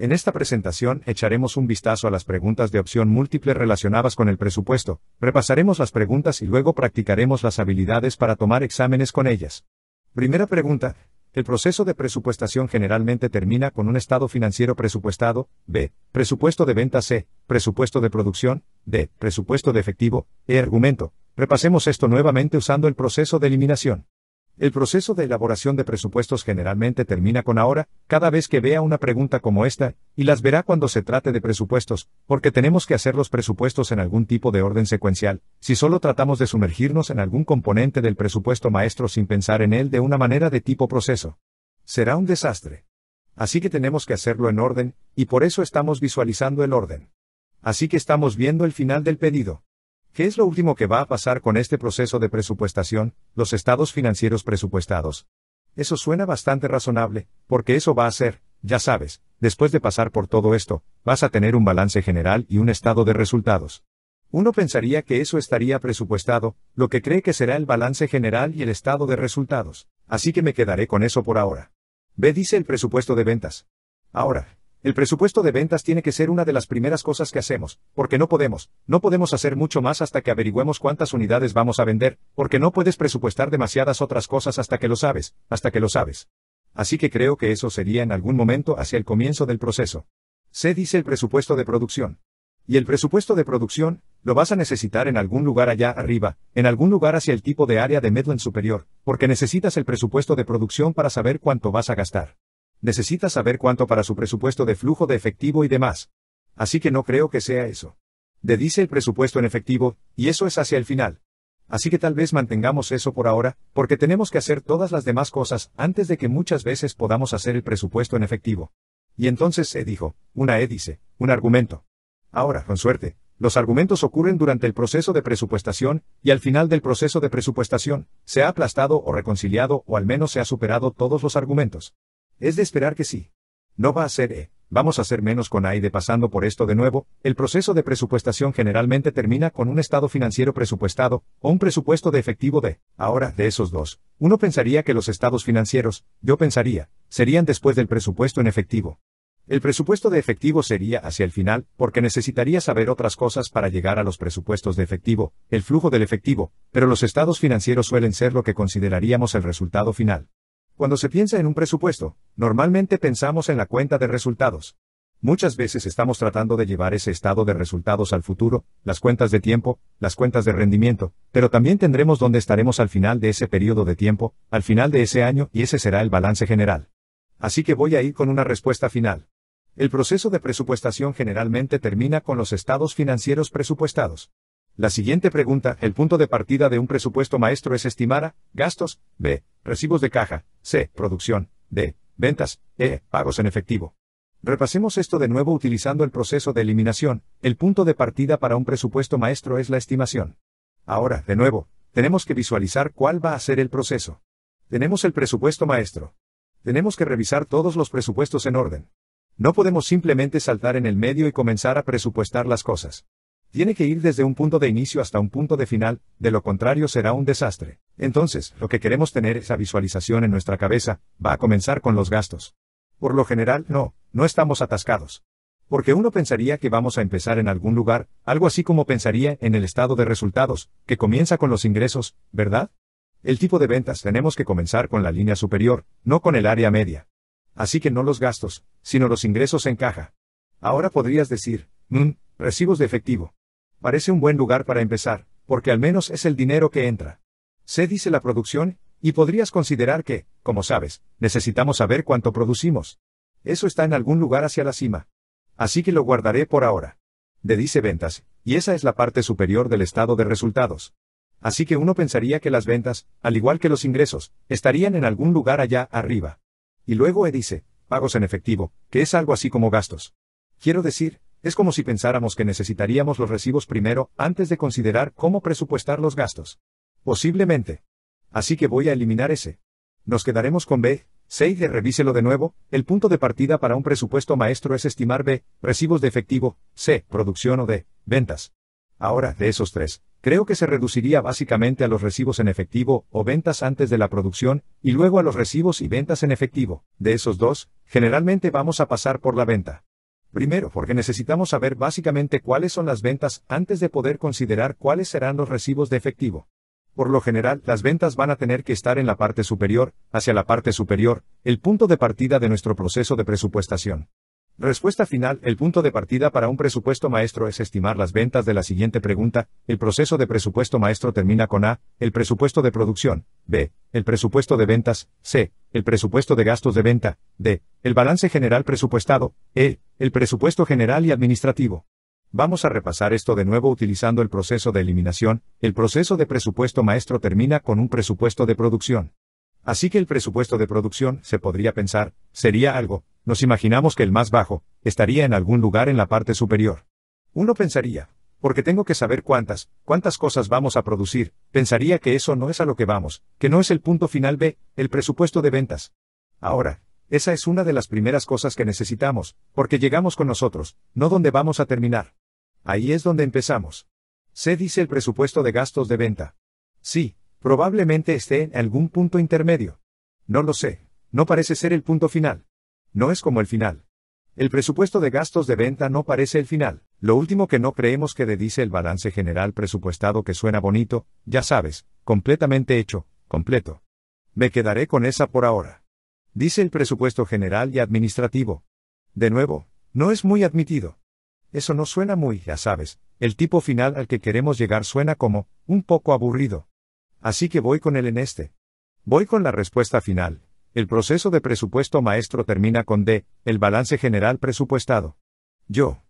En esta presentación echaremos un vistazo a las preguntas de opción múltiple relacionadas con el presupuesto, repasaremos las preguntas y luego practicaremos las habilidades para tomar exámenes con ellas. Primera pregunta, el proceso de presupuestación generalmente termina con un estado financiero presupuestado, B, presupuesto de venta C, presupuesto de producción, D, presupuesto de efectivo, E argumento. Repasemos esto nuevamente usando el proceso de eliminación. El proceso de elaboración de presupuestos generalmente termina con ahora, cada vez que vea una pregunta como esta, y las verá cuando se trate de presupuestos, porque tenemos que hacer los presupuestos en algún tipo de orden secuencial, si solo tratamos de sumergirnos en algún componente del presupuesto maestro sin pensar en él de una manera de tipo proceso. Será un desastre. Así que tenemos que hacerlo en orden, y por eso estamos visualizando el orden. Así que estamos viendo el final del pedido. ¿Qué es lo último que va a pasar con este proceso de presupuestación, los estados financieros presupuestados? Eso suena bastante razonable, porque eso va a ser, ya sabes, después de pasar por todo esto, vas a tener un balance general y un estado de resultados. Uno pensaría que eso estaría presupuestado, lo que cree que será el balance general y el estado de resultados, así que me quedaré con eso por ahora. Ve dice el presupuesto de ventas. Ahora, el presupuesto de ventas tiene que ser una de las primeras cosas que hacemos, porque no podemos, no podemos hacer mucho más hasta que averigüemos cuántas unidades vamos a vender, porque no puedes presupuestar demasiadas otras cosas hasta que lo sabes, hasta que lo sabes. Así que creo que eso sería en algún momento hacia el comienzo del proceso. Se dice el presupuesto de producción. Y el presupuesto de producción, lo vas a necesitar en algún lugar allá arriba, en algún lugar hacia el tipo de área de Medland superior, porque necesitas el presupuesto de producción para saber cuánto vas a gastar necesita saber cuánto para su presupuesto de flujo de efectivo y demás. Así que no creo que sea eso. De dice el presupuesto en efectivo, y eso es hacia el final. Así que tal vez mantengamos eso por ahora, porque tenemos que hacer todas las demás cosas antes de que muchas veces podamos hacer el presupuesto en efectivo. Y entonces se dijo, una édice, dice, un argumento. Ahora, con suerte, los argumentos ocurren durante el proceso de presupuestación, y al final del proceso de presupuestación, se ha aplastado o reconciliado o al menos se ha superado todos los argumentos. Es de esperar que sí. No va a ser E. Vamos a hacer menos con De pasando por esto de nuevo, el proceso de presupuestación generalmente termina con un estado financiero presupuestado, o un presupuesto de efectivo de. Ahora, de esos dos, uno pensaría que los estados financieros, yo pensaría, serían después del presupuesto en efectivo. El presupuesto de efectivo sería hacia el final, porque necesitaría saber otras cosas para llegar a los presupuestos de efectivo, el flujo del efectivo, pero los estados financieros suelen ser lo que consideraríamos el resultado final. Cuando se piensa en un presupuesto, normalmente pensamos en la cuenta de resultados. Muchas veces estamos tratando de llevar ese estado de resultados al futuro, las cuentas de tiempo, las cuentas de rendimiento, pero también tendremos dónde estaremos al final de ese periodo de tiempo, al final de ese año y ese será el balance general. Así que voy a ir con una respuesta final. El proceso de presupuestación generalmente termina con los estados financieros presupuestados. La siguiente pregunta, el punto de partida de un presupuesto maestro es estimar a, gastos, b, recibos de caja, c, producción, d, ventas, e, pagos en efectivo. Repasemos esto de nuevo utilizando el proceso de eliminación, el punto de partida para un presupuesto maestro es la estimación. Ahora, de nuevo, tenemos que visualizar cuál va a ser el proceso. Tenemos el presupuesto maestro. Tenemos que revisar todos los presupuestos en orden. No podemos simplemente saltar en el medio y comenzar a presupuestar las cosas. Tiene que ir desde un punto de inicio hasta un punto de final, de lo contrario será un desastre. Entonces, lo que queremos tener esa visualización en nuestra cabeza, va a comenzar con los gastos. Por lo general, no, no estamos atascados. Porque uno pensaría que vamos a empezar en algún lugar, algo así como pensaría en el estado de resultados, que comienza con los ingresos, ¿verdad? El tipo de ventas tenemos que comenzar con la línea superior, no con el área media. Así que no los gastos, sino los ingresos en caja. Ahora podrías decir, mm, recibos de efectivo. Parece un buen lugar para empezar, porque al menos es el dinero que entra. Se dice la producción, y podrías considerar que, como sabes, necesitamos saber cuánto producimos. Eso está en algún lugar hacia la cima. Así que lo guardaré por ahora. De dice ventas, y esa es la parte superior del estado de resultados. Así que uno pensaría que las ventas, al igual que los ingresos, estarían en algún lugar allá arriba. Y luego E dice, pagos en efectivo, que es algo así como gastos. Quiero decir, es como si pensáramos que necesitaríamos los recibos primero, antes de considerar cómo presupuestar los gastos. Posiblemente. Así que voy a eliminar ese. Nos quedaremos con B, 6 revíselo de nuevo, el punto de partida para un presupuesto maestro es estimar B, recibos de efectivo, C, producción o D, ventas. Ahora, de esos tres, creo que se reduciría básicamente a los recibos en efectivo o ventas antes de la producción, y luego a los recibos y ventas en efectivo. De esos dos, generalmente vamos a pasar por la venta. Primero porque necesitamos saber básicamente cuáles son las ventas antes de poder considerar cuáles serán los recibos de efectivo. Por lo general, las ventas van a tener que estar en la parte superior, hacia la parte superior, el punto de partida de nuestro proceso de presupuestación. Respuesta final, el punto de partida para un presupuesto maestro es estimar las ventas de la siguiente pregunta, el proceso de presupuesto maestro termina con A, el presupuesto de producción, B, el presupuesto de ventas, C, el presupuesto de gastos de venta, D, el balance general presupuestado, E, el presupuesto general y administrativo. Vamos a repasar esto de nuevo utilizando el proceso de eliminación, el proceso de presupuesto maestro termina con un presupuesto de producción. Así que el presupuesto de producción, se podría pensar, sería algo, nos imaginamos que el más bajo, estaría en algún lugar en la parte superior. Uno pensaría, porque tengo que saber cuántas, cuántas cosas vamos a producir, pensaría que eso no es a lo que vamos, que no es el punto final B, el presupuesto de ventas. Ahora, esa es una de las primeras cosas que necesitamos, porque llegamos con nosotros, no donde vamos a terminar. Ahí es donde empezamos. Se dice el presupuesto de gastos de venta. Sí, probablemente esté en algún punto intermedio. No lo sé, no parece ser el punto final. No es como el final. El presupuesto de gastos de venta no parece el final. Lo último que no creemos que dice el balance general presupuestado que suena bonito, ya sabes, completamente hecho, completo. Me quedaré con esa por ahora. Dice el presupuesto general y administrativo. De nuevo, no es muy admitido. Eso no suena muy, ya sabes, el tipo final al que queremos llegar suena como, un poco aburrido. Así que voy con él en este. Voy con la respuesta final, el proceso de presupuesto maestro termina con D, el balance general presupuestado. Yo.